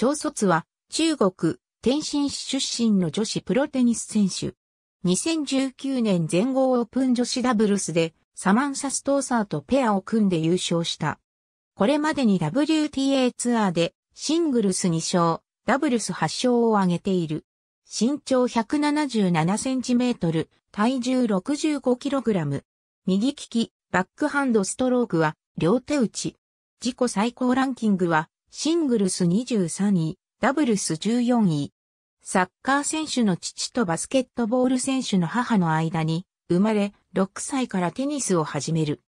長卒は中国、天津市出身の女子プロテニス選手。2019年全豪オープン女子ダブルスでサマンサ・ストーサーとペアを組んで優勝した。これまでに WTA ツアーでシングルス2勝、ダブルス8勝を挙げている。身長177センチメートル、体重65キログラム。右利き、バックハンドストロークは両手打ち。自己最高ランキングはシングルス23位、ダブルス14位。サッカー選手の父とバスケットボール選手の母の間に生まれ6歳からテニスを始める。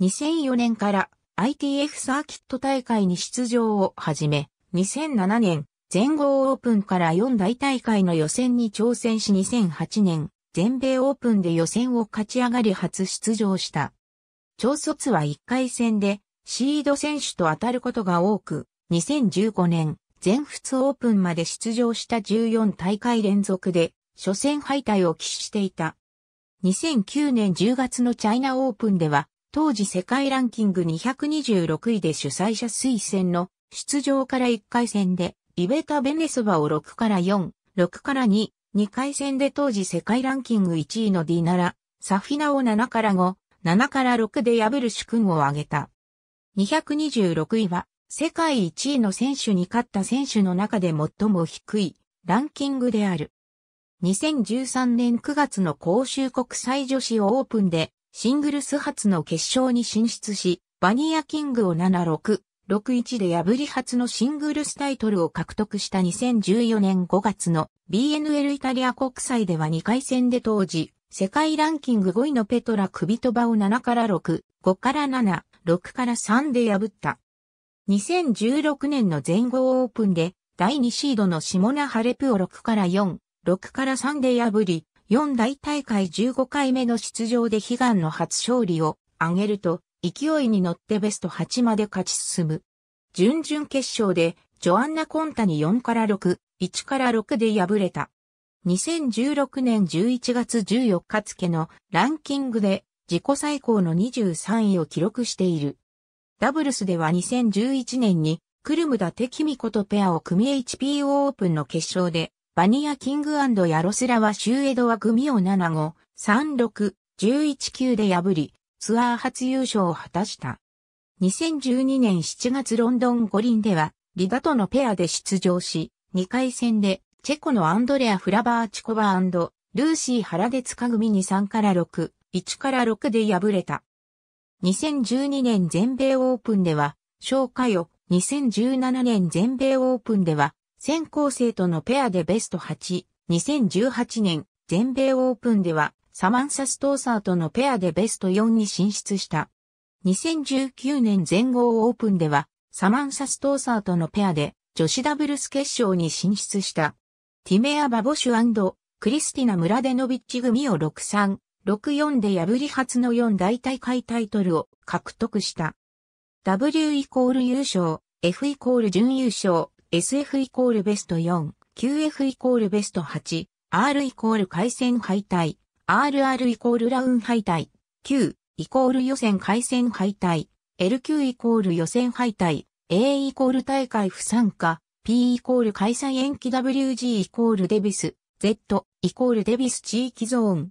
2004年から ITF サーキット大会に出場を始め、2007年全豪オープンから4大大会の予選に挑戦し2008年全米オープンで予選を勝ち上がり初出場した。超卒は1回戦でシード選手と当たることが多く、2015年、全仏オープンまで出場した14大会連続で、初戦敗退を喫していた。2009年10月のチャイナオープンでは、当時世界ランキング226位で主催者推薦の出場から1回戦で、イベタ・ベネソバを6から4、6から2、2回戦で当時世界ランキング1位のディナラ、サフィナを7から5、7から6で破る主君を挙げた。226位は世界1位の選手に勝った選手の中で最も低いランキングである。2013年9月の公衆国際女子オープンでシングルス初の決勝に進出し、バニアキングを7-6、6-1で破り初のシングルスタイトルを獲得した2014年5月の BNL イタリア国際では2回戦で当時、世界ランキング5位のペトラ・クビトバを7から6、5から7、6から3で破った。2016年の全豪オープンで、第2シードのシモナ・ハレプを6から4、6から3で破り、4大大会15回目の出場で悲願の初勝利を挙げると、勢いに乗ってベスト8まで勝ち進む。準々決勝で、ジョアンナ・コンタに4から6、1から6で敗れた。2016年11月14日付のランキングで自己最高の23位を記録している。ダブルスでは2011年に、クルムダテキミコとペアを組 HPO オープンの決勝で、バニアキングヤロスラワ・シューエドは組を7 5 36、11-9で破り、ツアー初優勝を果たした。2012年7月ロンドン五輪では、リダとのペアで出場し、2回戦で、チェコのアンドレア・フラバーチコバルーシー・ハラデツカ組に3から6、1から6で敗れた。2012年全米オープンでは、小介を2017年全米オープンでは、先行生とのペアでベスト8、2018年全米オープンでは、サマンサ・ストーサーとのペアでベスト4に進出した。2019年全豪オープンでは、サマンサ・ストーサーとのペアで女子ダブルス決勝に進出した。ティメア・バボシュクリスティナ・ムラデノビッチ組を6-3、6-4で破り初の4大大会タイトルを獲得した。W イコール優勝、F イコール準優勝、SF イコールベスト4、QF イコールベスト8、R イコール回戦敗退、RR イコールラウン敗退、Q イコール予選回戦敗退、LQ イコール予選敗退、A イコール大会不参加、P イコール開催延期 WG イコールデビス、Z イコールデビス地域ゾーン、